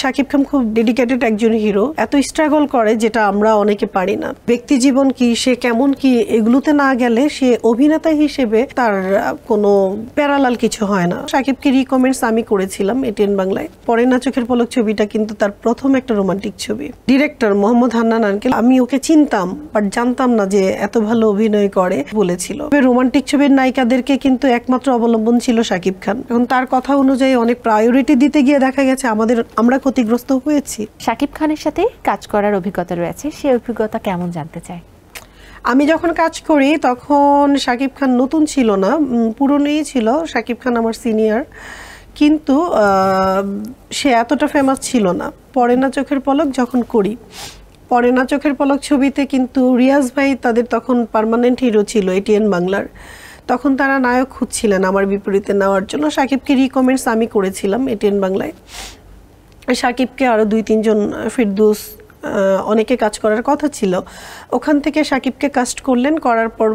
শাকিব খান খুব ডেডিকেটেড একজন হিরো এত স্ট্রাগল করে যেটা আমরা অনেকে পারি না ব্যক্তি জীবন কি সে কেমন কি এগুলোতে না গেলে সে অভিনেতা হিসেবে তার কোনো প্যারালাল কিছু হয় না শাকিবকে রিকমেন্ডস আমি করেছিলাম এটিএন বাংলায় পরে না চোখের পলক ছবিটা কিন্তু তার প্রথম একটা রোমান্টিক ছবি ডিরেক্টর মোহাম্মদ হান্নান আনকেল আমি ওকে চিনতাম বাট জানতাম না যে এত ভালো অভিনয় করে বলেছিল রোমান্টিক ছবির নায়িকাদেরকে কিন্তু একমাত্র অবলম্বন ছিল শাকিব খান এবং তার কথা অনুযায়ী অনেক প্রায়োরিটি দিতে গিয়ে দেখা গেছে আমাদের আমরা আমরা ক্ষতিগ্রস্ত হয়েছি শাকিব খানের সাথে কাজ করার অভিজ্ঞতা রয়েছে সেই অভিজ্ঞতা কেমন জানতে চাই আমি যখন কাজ করি তখন শাকিব খান নতুন ছিল না পুরনোই ছিল শাকিব খান আমার সিনিয়র কিন্তু সে এতটা ফেমাস ছিল না পরে না চোখের পলক যখন করি পরে না চোখের পলক ছবিতে কিন্তু রিয়াজ ভাই তাদের তখন পারমানেন্ট হিরো ছিল এটিএন বাংলার তখন তারা নায়ক খুঁজছিলেন আমার বিপরীতে নেওয়ার জন্য সাকিবকে রিকমেন্ডস আমি করেছিলাম এটিএন বাংলায় সাকিবকে আরও দুই তিনজন ফিরদুস অনেকে কাজ করার কথা ছিল ওখান থেকে সাকিবকে কাস্ট করলেন করার পর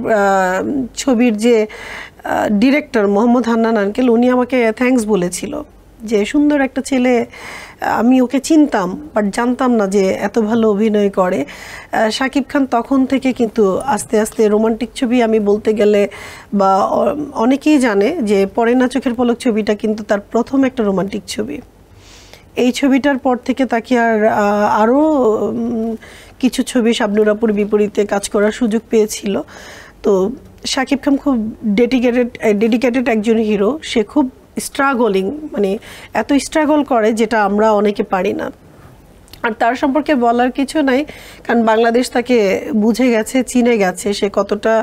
ছবির যে ডিরেক্টর মোহাম্মদ হান্নান আঙ্কেল উনি আমাকে থ্যাংকস বলেছিল যে সুন্দর একটা ছেলে আমি ওকে চিনতাম বাট জানতাম না যে এত ভালো অভিনয় করে শাকিব খান তখন থেকে কিন্তু আস্তে আস্তে রোমান্টিক ছবি আমি বলতে গেলে বা অনেকেই জানে যে পরে না চোখের পলক ছবিটা কিন্তু তার প্রথম একটা রোমান্টিক ছবি এই ছবিটার পর থেকে তাকে আর আরও কিছু ছবি সাবনুরাপুর বিপরীতে কাজ করার সুযোগ পেয়েছিল তো শাকিব খান খুব ডেডিকেটেড ডেডিকেটেড একজন হিরো সে খুব স্ট্রাগলিং মানে এত স্ট্রাগল করে যেটা আমরা অনেকে পারি না আর তার সম্পর্কে বলার কিছু নাই কারণ বাংলাদেশ তাকে বুঝে গেছে চিনে গেছে সে কতটা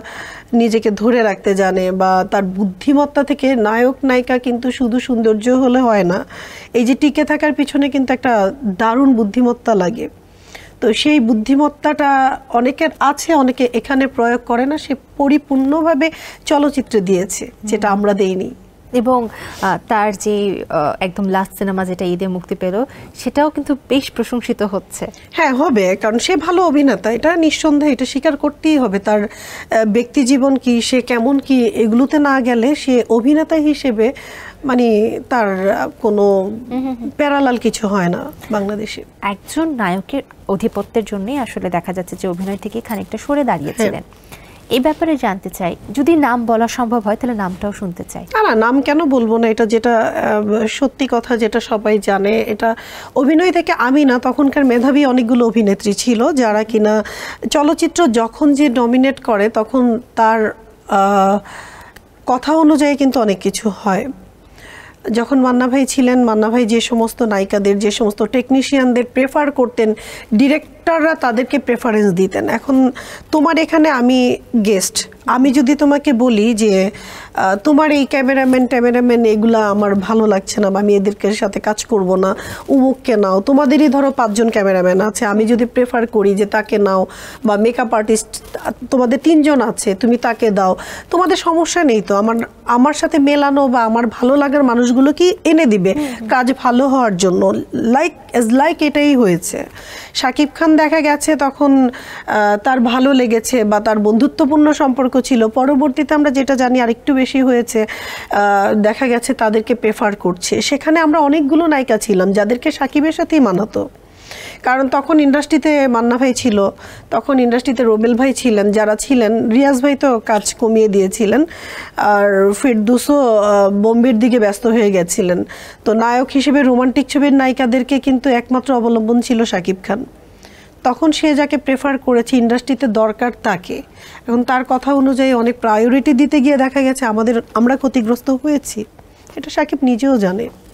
নিজেকে ধরে রাখতে জানে বা তার বুদ্ধিমত্তা থেকে নায়ক নায়িকা কিন্তু শুধু সৌন্দর্য হলে হয় না এই যে টিকে থাকার পিছনে কিন্তু একটা দারুণ বুদ্ধিমত্তা লাগে তো সেই বুদ্ধিমত্তাটা অনেকের আছে অনেকে এখানে প্রয়োগ করে না সে পরিপূর্ণভাবে চলচ্চিত্রে দিয়েছে যেটা আমরা দেইনি এবং তার যে একদম লাস্ট সিনেমা যেটা ঈদে মুক্তি পেল সেটাও কিন্তু বেশ প্রশংসিত হচ্ছে হ্যাঁ হবে কারণ সে ভালো অভিনেতা এটা নিঃসন্দেহে এটা স্বীকার করতেই হবে তার ব্যক্তি জীবন কি সে কেমন কি এগুলোতে না গেলে সে অভিনেতা হিসেবে মানে তার কোনো প্যারালাল কিছু হয় না বাংলাদেশে একজন নায়কের অধিপত্যের জন্যই আসলে দেখা যাচ্ছে যে অভিনয় থেকে খানিকটা সরে দাঁড়িয়েছিলেন হ্যাঁ। এ ব্যাপারে জানতে চাই যদি নাম বলা সম্ভব হয় তাহলে নামটাও শুনতে চাই না নাম কেন বলবো না এটা যেটা সত্যি কথা যেটা সবাই জানে এটা অভিনয় থেকে আমি না তখনকার মেধাবী অনেকগুলো অভিনেত্রী ছিল যারা কিনা চলচ্চিত্র যখন যে নমিনেট করে তখন তার কথা অনুযায়ী কিন্তু অনেক কিছু হয় যখন মান্না ভাই ছিলেন মান্না ভাই যে সমস্ত নায়িকাদের যে সমস্ত টেকনিশিয়ানদের প্রেফার করতেন ডিরেক্ট ডিরেক্টররা তাদেরকে প্রেফারেন্স দিতেন এখন তোমার এখানে আমি গেস্ট আমি যদি তোমাকে বলি যে তোমার এই ক্যামেরাম্যান ট্যামেরাম্যান এগুলা আমার ভালো লাগছে না বা আমি এদেরকে সাথে কাজ করব না উমুককে নাও তোমাদেরই ধরো পাঁচজন ক্যামেরাম্যান আছে আমি যদি প্রেফার করি যে তাকে নাও বা মেকআপ আর্টিস্ট তোমাদের তিনজন আছে তুমি তাকে দাও তোমাদের সমস্যা নেই তো আমার আমার সাথে মেলানো বা আমার ভালো লাগার মানুষগুলো কি এনে দিবে কাজ ভালো হওয়ার জন্য লাইক লাইক এটাই হয়েছে শাকিব খান দেখা গেছে তখন তার ভালো লেগেছে বা তার বন্ধুত্বপূর্ণ সম্পর্ক ছিল পরবর্তীতে আমরা যেটা জানি আরেকটু বেশি হয়েছে দেখা গেছে তাদেরকে প্রেফার করছে সেখানে আমরা অনেকগুলো নায়িকা ছিলাম যাদেরকে সাকিবের সাথেই মানাতো কারণ তখন ইন্ডাস্ট্রিতে মান্না ভাই ছিল তখন ইন্ডাস্ট্রিতে রোবেল ভাই ছিলেন যারা ছিলেন রিয়াজ ভাই তো কাজ কমিয়ে দিয়েছিলেন আর ফিরদুসও বোম্বের দিকে ব্যস্ত হয়ে গেছিলেন তো নায়ক হিসেবে রোমান্টিক ছবির নায়িকাদেরকে কিন্তু একমাত্র অবলম্বন ছিল সাকিব খান তখন সে যাকে প্রেফার করেছে ইন্ডাস্ট্রিতে দরকার তাকে এখন তার কথা অনুযায়ী অনেক প্রায়োরিটি দিতে গিয়ে দেখা গেছে আমাদের আমরা ক্ষতিগ্রস্ত হয়েছি এটা সাকিব নিজেও জানে